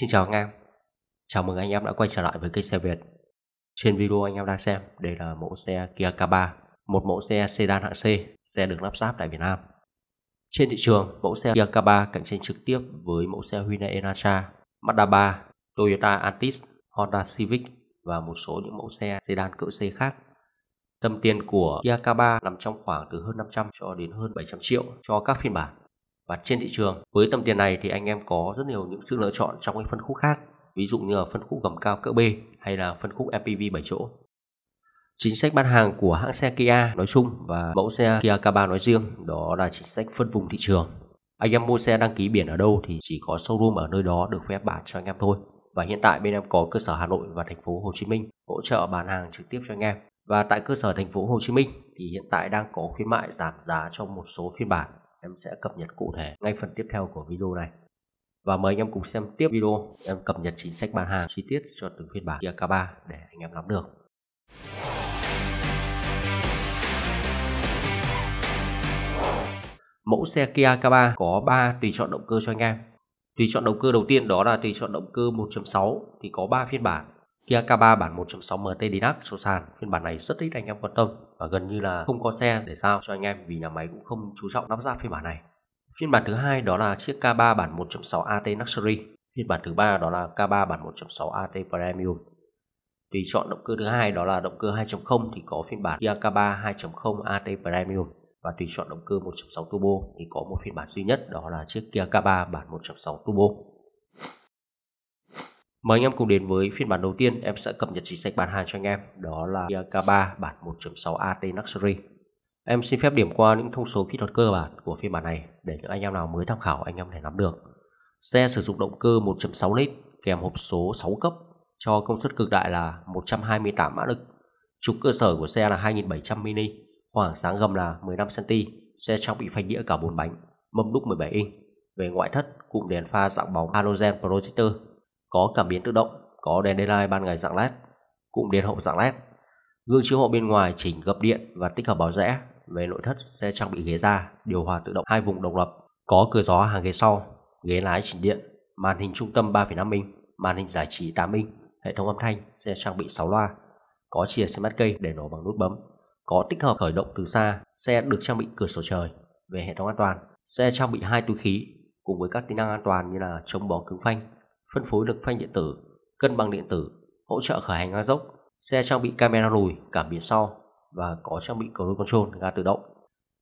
Xin chào anh em Chào mừng anh em đã quay trở lại với kênh xe Việt Trên video anh em đang xem Đây là mẫu xe Kia K3 Một mẫu xe sedan hạng C Xe được lắp ráp tại Việt Nam Trên thị trường, mẫu xe Kia K3 cạnh tranh trực tiếp Với mẫu xe Hyundai Elantra Mazda 3, Toyota Altis Honda Civic và một số những mẫu xe sedan cỡ C khác Tầm tiền của Kia K3 nằm trong khoảng từ hơn 500 cho đến hơn 700 triệu cho các phiên bản và trên thị trường với tầm tiền này thì anh em có rất nhiều những sự lựa chọn trong những phân khúc khác ví dụ như là phân khúc gầm cao cỡ B hay là phân khúc MPV 7 chỗ chính sách bán hàng của hãng xe Kia nói chung và mẫu xe Kia K3 nói riêng đó là chính sách phân vùng thị trường anh em mua xe đăng ký biển ở đâu thì chỉ có showroom ở nơi đó được phép bán cho anh em thôi và hiện tại bên em có cơ sở Hà Nội và thành phố Hồ Chí Minh hỗ trợ bán hàng trực tiếp cho anh em và tại cơ sở thành phố Hồ Chí Minh thì hiện tại đang có khuyến mại giảm giá cho một số phiên bản em sẽ cập nhật cụ thể ngay phần tiếp theo của video này. Và mời anh em cùng xem tiếp video em cập nhật chính sách bán hàng chi tiết cho từng phiên bản Kia K3 để anh em nắm được. Mẫu xe Kia K3 có 3 tùy chọn động cơ cho anh em. Tùy chọn động cơ đầu tiên đó là tùy chọn động cơ 1.6 thì có 3 phiên bản Kia K3 bản 1.6 MT Dinac số sàn, phiên bản này rất ít anh em quan tâm và gần như là không có xe để giao cho anh em vì nhà máy cũng không chú trọng lắp ra phiên bản này. Phiên bản thứ hai đó là chiếc K3 bản 1.6 AT Luxury, phiên bản thứ ba đó là K3 bản 1.6 AT Premium. Tùy chọn động cơ thứ hai đó là động cơ 2.0 thì có phiên bản Kia K3 2.0 AT Premium và tùy chọn động cơ 1.6 turbo thì có một phiên bản duy nhất đó là chiếc Kia K3 bản 1.6 turbo. Mời anh em cùng đến với phiên bản đầu tiên em sẽ cập nhật chính sách bán hàng cho anh em Đó là K3 bản 1.6 AT Luxury Em xin phép điểm qua những thông số kỹ thuật cơ bản của phiên bản này Để những anh em nào mới tham khảo anh em thể nắm được Xe sử dụng động cơ 1.6 lít kèm hộp số 6 cấp cho công suất cực đại là 128 mã lực Trục cơ sở của xe là 2700 mini Khoảng sáng gầm là 15cm Xe trang bị phanh đĩa cả 4 bánh Mâm đúc 17 inch Về ngoại thất, cụm đèn pha dạng bóng halogen projector có cảm biến tự động, có đèn daylight ban ngày dạng led, cụm điện hậu dạng led. Gương chiếu hậu bên ngoài chỉnh gập điện và tích hợp báo rẽ. Về nội thất sẽ trang bị ghế da, điều hòa tự động hai vùng độc lập, có cửa gió hàng ghế sau, ghế lái chỉnh điện, màn hình trung tâm 3,5 inch, màn hình giải trí 8 inch, hệ thống âm thanh sẽ trang bị 6 loa, có chìa smart key để nổ bằng nút bấm, có tích hợp khởi động từ xa, xe được trang bị cửa sổ trời. Về hệ thống an toàn, xe trang bị hai túi khí cùng với các tính năng an toàn như là chống bó cứng phanh, phân phối lực phanh điện tử, cân bằng điện tử, hỗ trợ khởi hành ga dốc, xe trang bị camera lùi, cảm biến sau và có trang bị cruise control ga tự động.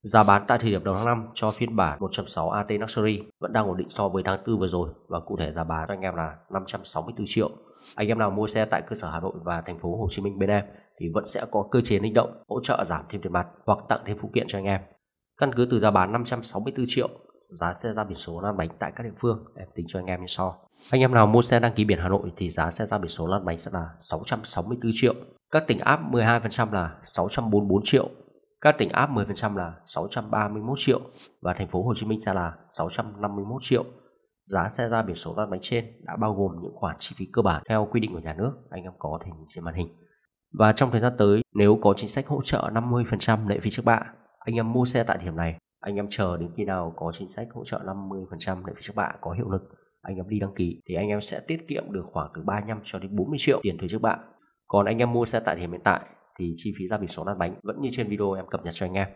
Giá bán tại thời điểm đầu tháng 5 cho phiên bản 1.6 AT Luxury vẫn đang ổn định so với tháng 4 vừa rồi và cụ thể giá bán cho anh em là 564 triệu. Anh em nào mua xe tại cơ sở Hà Nội và thành phố Hồ Chí Minh bên em thì vẫn sẽ có cơ chế linh động hỗ trợ giảm thêm tiền mặt hoặc tặng thêm phụ kiện cho anh em. Căn cứ từ giá bán 564 triệu giá xe ra biển số lăn bánh tại các địa phương em tính cho anh em như sau anh em nào mua xe đăng ký biển Hà Nội thì giá xe ra biển số lăn bánh sẽ là 664 triệu các tỉnh áp 12% là 644 triệu các tỉnh áp 10% là 631 triệu và thành phố Hồ Chí Minh sẽ là 651 triệu giá xe ra biển số lăn bánh trên đã bao gồm những khoản chi phí cơ bản theo quy định của nhà nước anh em có thể nhìn trên màn hình và trong thời gian tới nếu có chính sách hỗ trợ 50% lệ phí trước bạ anh em mua xe tại điểm này anh em chờ đến khi nào có chính sách hỗ trợ 50% để trước bạ có hiệu lực anh em đi đăng ký thì anh em sẽ tiết kiệm được khoảng từ 35 cho đến 40 triệu tiền thuế trước bạ còn anh em mua xe tại điểm hiện tại thì chi phí ra biển số lăn bánh vẫn như trên video em cập nhật cho anh em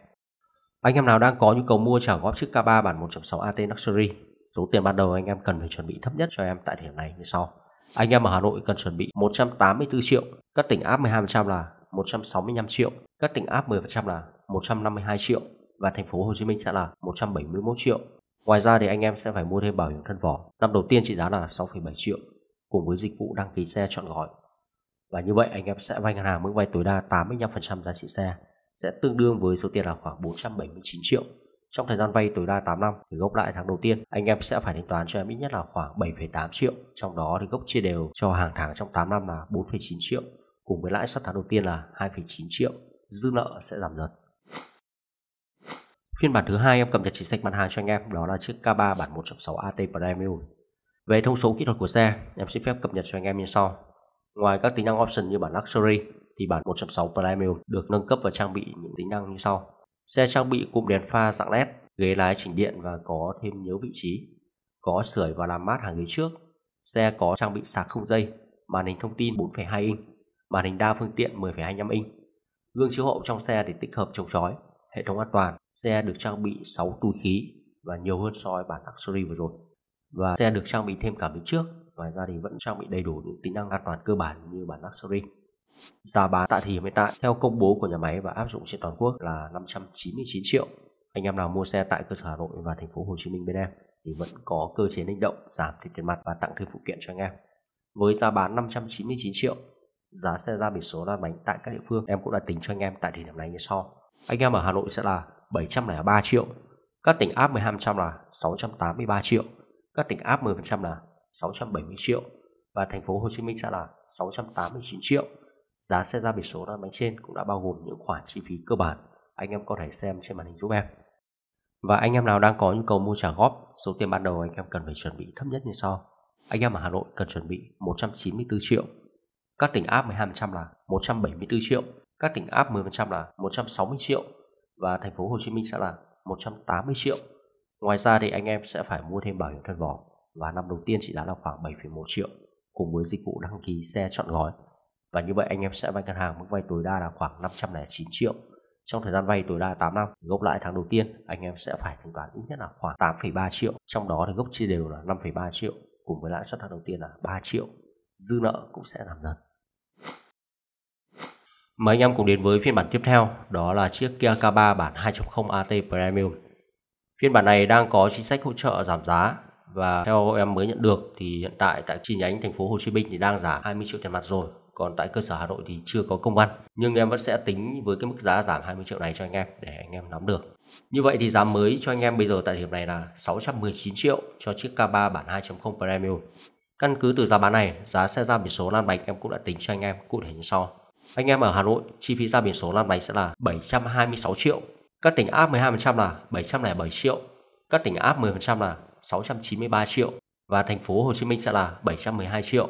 anh em nào đang có nhu cầu mua trả góp chiếc K3 bản 1.6 AT Luxury số tiền ban đầu anh em cần phải chuẩn bị thấp nhất cho em tại điểm này như sau anh em ở Hà Nội cần chuẩn bị 184 triệu các tỉnh áp 12% là 165 triệu các tỉnh áp 10% là 152 triệu và thành phố Hồ Chí Minh sẽ là 171 triệu. Ngoài ra thì anh em sẽ phải mua thêm bảo hiểm thân vỏ. Năm đầu tiên trị giá là 6,7 triệu cùng với dịch vụ đăng ký xe chọn gói. Và như vậy anh em sẽ vay ngân hàng mức vay tối đa 85% giá trị xe sẽ tương đương với số tiền là khoảng 479 triệu. Trong thời gian vay tối đa 8 năm thì gốc lãi tháng đầu tiên anh em sẽ phải thanh toán cho em ít nhất là khoảng 7,8 triệu, trong đó thì gốc chia đều cho hàng tháng trong 8 năm là 4,9 triệu cùng với lãi suất tháng đầu tiên là 2,9 triệu, dư nợ sẽ giảm dần. Phiên bản thứ hai em cập nhật chính sách bán hàng cho anh em đó là chiếc K3 bản 1.6 AT Premium. Về thông số kỹ thuật của xe, em xin phép cập nhật cho anh em như sau. Ngoài các tính năng option như bản Luxury thì bản 1.6 Premium được nâng cấp và trang bị những tính năng như sau. Xe trang bị cụm đèn pha dạng LED, ghế lái chỉnh điện và có thêm nhớ vị trí, có sưởi và làm mát hàng ghế trước. Xe có trang bị sạc không dây, màn hình thông tin 4.2 inch, màn hình đa phương tiện 10.25 inch. Gương chiếu hậu trong xe thì tích hợp chống chói, hệ thống an toàn, xe được trang bị 6 túi khí và nhiều hơn so với bản luxury vừa rồi. Và xe được trang bị thêm cảm biến trước, ngoài ra thì vẫn trang bị đầy đủ những tính năng an toàn cơ bản như bản luxury. Giá bán tại thời điểm hiện tại theo công bố của nhà máy và áp dụng trên toàn quốc là 599 triệu. Anh em nào mua xe tại cơ sở Hà Nội và thành phố Hồ Chí Minh bên em thì vẫn có cơ chế linh động giảm thêm tiền mặt và tặng thêm phụ kiện cho anh em. Với giá bán 599 triệu, giá xe ra biển số ra bánh tại các địa phương em cũng đã tính cho anh em tại thời điểm này như sau. Anh em ở Hà Nội sẽ là 703 triệu, các tỉnh áp 12% là 683 triệu, các tỉnh áp 10% là 670 triệu và thành phố Hồ Chí Minh sẽ là 689 triệu. Giá xe ra biển số đang bánh trên cũng đã bao gồm những khoản chi phí cơ bản. Anh em có thể xem trên màn hình giúp em. Và anh em nào đang có nhu cầu mua trả góp, số tiền ban đầu anh em cần phải chuẩn bị thấp nhất như sau. Anh em ở Hà Nội cần chuẩn bị 194 triệu. Các tỉnh áp 12% là 174 triệu các tỉnh áp 10% là 160 triệu và thành phố Hồ Chí Minh sẽ là 180 triệu. Ngoài ra thì anh em sẽ phải mua thêm bảo hiểm thân vỏ và năm đầu tiên chỉ giá là khoảng 7,1 triệu cùng với dịch vụ đăng ký xe chọn gói. Và như vậy anh em sẽ vay ngân hàng mức vay tối đa là khoảng 509 triệu. Trong thời gian vay tối đa 8 năm, gốc lãi tháng đầu tiên anh em sẽ phải thanh toán ít nhất là khoảng 8,3 triệu, trong đó thì gốc chia đều là 5,3 triệu cùng với lãi suất tháng đầu tiên là 3 triệu. Dư nợ cũng sẽ giảm dần. Mời anh em cùng đến với phiên bản tiếp theo, đó là chiếc Kia K3 bản 2.0 AT Premium. Phiên bản này đang có chính sách hỗ trợ giảm giá và theo em mới nhận được thì hiện tại tại chi nhánh thành phố Hồ Chí Minh thì đang giảm 20 triệu tiền mặt rồi, còn tại cơ sở Hà Nội thì chưa có công văn, nhưng em vẫn sẽ tính với cái mức giá giảm 20 triệu này cho anh em để anh em nắm được. Như vậy thì giá mới cho anh em bây giờ tại điểm này là 619 triệu cho chiếc K3 bản 2.0 Premium. Căn cứ từ giá bán này, giá xe ra biển số lan bánh em cũng đã tính cho anh em cụ thể như sau. Anh em ở Hà Nội, chi phí ra biển số năm bánh sẽ là 726 triệu. Các tỉnh áp 12% là 707 triệu. Các tỉnh áp 10% là 693 triệu và thành phố Hồ Chí Minh sẽ là 712 triệu.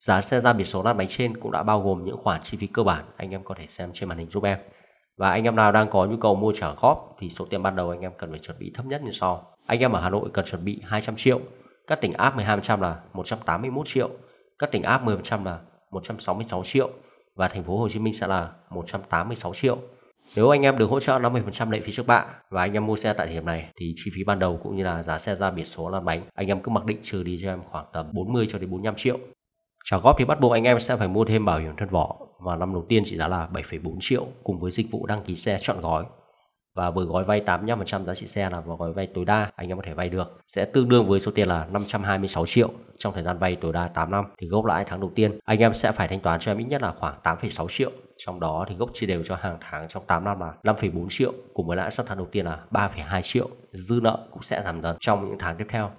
Giá xe ra biển số lăn bánh trên cũng đã bao gồm những khoản chi phí cơ bản anh em có thể xem trên màn hình giúp em. Và anh em nào đang có nhu cầu mua trả góp thì số tiền ban đầu anh em cần phải chuẩn bị thấp nhất như sau. Anh em ở Hà Nội cần chuẩn bị 200 triệu, các tỉnh áp 12% là 181 triệu, các tỉnh áp 10% là 166 triệu và thành phố Hồ Chí Minh sẽ là 186 triệu. Nếu anh em được hỗ trợ 50% lệ phí trước bạ và anh em mua xe tại điểm này thì chi phí ban đầu cũng như là giá xe ra biển số lăn bánh, anh em cứ mặc định trừ đi cho em khoảng tầm 40 cho đến 45 triệu. Trả góp thì bắt buộc anh em sẽ phải mua thêm bảo hiểm thân vỏ và năm đầu tiên chỉ giá là 7,4 triệu cùng với dịch vụ đăng ký xe chọn gói và với gói vay 85% giá trị xe là gói vay tối đa anh em có thể vay được sẽ tương đương với số tiền là 526 triệu trong thời gian vay tối đa 8 năm thì gốc lãi tháng đầu tiên anh em sẽ phải thanh toán cho em ít nhất là khoảng 8,6 triệu trong đó thì gốc chia đều cho hàng tháng trong 8 năm là 5,4 triệu cùng với lãi suất tháng đầu tiên là 3,2 triệu dư nợ cũng sẽ giảm dần trong những tháng tiếp theo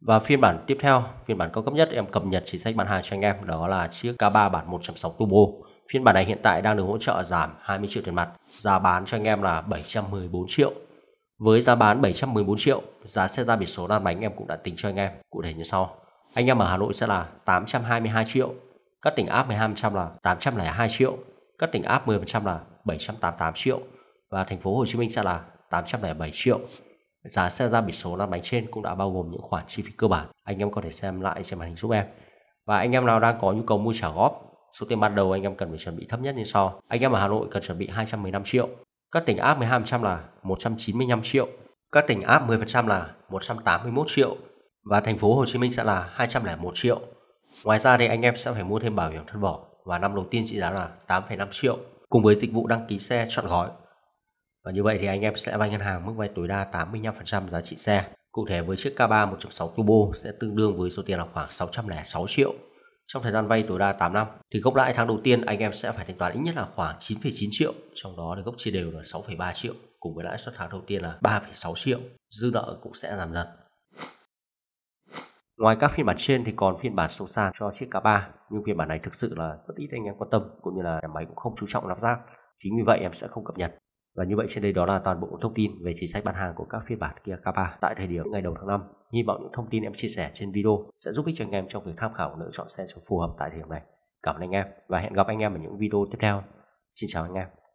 và phiên bản tiếp theo, phiên bản cao cấp nhất em cập nhật chính sách bán hàng cho anh em đó là chiếc K3 bản 1.6 turbo Phiên bản này hiện tại đang được hỗ trợ giảm 20 triệu tiền mặt, giá bán cho anh em là 714 triệu. Với giá bán 714 triệu, giá xe ra biển số lăn bánh em cũng đã tính cho anh em, cụ thể như sau. Anh em ở Hà Nội sẽ là 822 triệu, các tỉnh áp 12% là 802 triệu, các tỉnh áp 10% là 788 triệu và thành phố Hồ Chí Minh sẽ là 807 triệu. Giá xe ra biển số lăn bánh trên cũng đã bao gồm những khoản chi phí cơ bản. Anh em có thể xem lại trên màn hình giúp em. Và anh em nào đang có nhu cầu mua trả góp số tiền ban đầu anh em cần phải chuẩn bị thấp nhất như sau. Anh em ở Hà Nội cần chuẩn bị 215 triệu. Các tỉnh áp 12% là 195 triệu. Các tỉnh áp 10% là 181 triệu và thành phố Hồ Chí Minh sẽ là 201 triệu. Ngoài ra thì anh em sẽ phải mua thêm bảo hiểm thân vỏ và năm đầu tiên trị giá là 8,5 triệu cùng với dịch vụ đăng ký xe chọn gói. Và như vậy thì anh em sẽ vay ngân hàng mức vay tối đa 85% giá trị xe. Cụ thể với chiếc K3 1.6 turbo sẽ tương đương với số tiền là khoảng 606 triệu trong thời gian vay tối đa 8 năm thì gốc lãi tháng đầu tiên anh em sẽ phải thanh toán ít nhất là khoảng 9,9 triệu trong đó thì gốc chia đều là 6,3 triệu cùng với lãi suất tháng đầu tiên là 3,6 triệu dư nợ cũng sẽ giảm dần Ngoài các phiên bản trên thì còn phiên bản sâu sàn cho chiếc K3 nhưng phiên bản này thực sự là rất ít anh em quan tâm cũng như là nhà máy cũng không chú trọng lắp ráp chính vì vậy em sẽ không cập nhật và như vậy trên đây đó là toàn bộ thông tin về chính sách bán hàng của các phiên bản Kia K3 tại thời điểm ngày đầu tháng 5. Hy vọng những thông tin em chia sẻ trên video sẽ giúp ích cho anh em trong việc tham khảo lựa chọn xe phù hợp tại thời điểm này. Cảm ơn anh em và hẹn gặp anh em ở những video tiếp theo. Xin chào anh em.